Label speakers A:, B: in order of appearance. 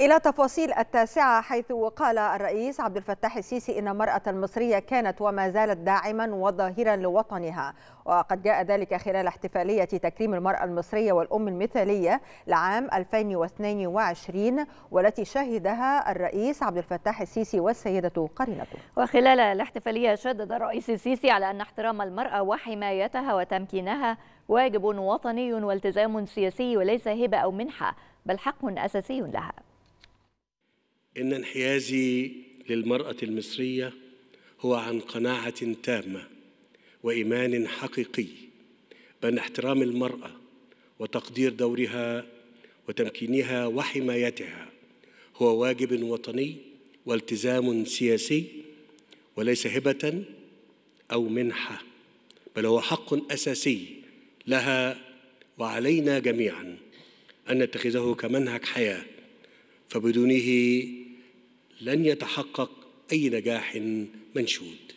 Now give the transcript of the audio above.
A: إلى تفاصيل التاسعة حيث قال الرئيس عبد الفتاح السيسي إن المرأة المصرية كانت وما زالت داعما وظاهرا لوطنها وقد جاء ذلك خلال احتفالية تكريم المرأة المصرية والأم المثالية لعام 2022 والتي شهدها الرئيس عبد الفتاح السيسي والسيدة قرينته وخلال
B: الاحتفالية شدد الرئيس السيسي على أن احترام المرأة وحمايتها وتمكينها واجب وطني والتزام سياسي وليس هبة أو منحة بل حق أساسي
C: لها ان انحيازي للمراه المصريه هو عن قناعه تامه وايمان حقيقي بان احترام المراه وتقدير دورها وتمكينها وحمايتها هو واجب وطني والتزام سياسي وليس هبه او منحه بل هو حق اساسي لها وعلينا جميعا ان نتخذه كمنهج حياه فبدونه لن يتحقق اي نجاح
A: منشود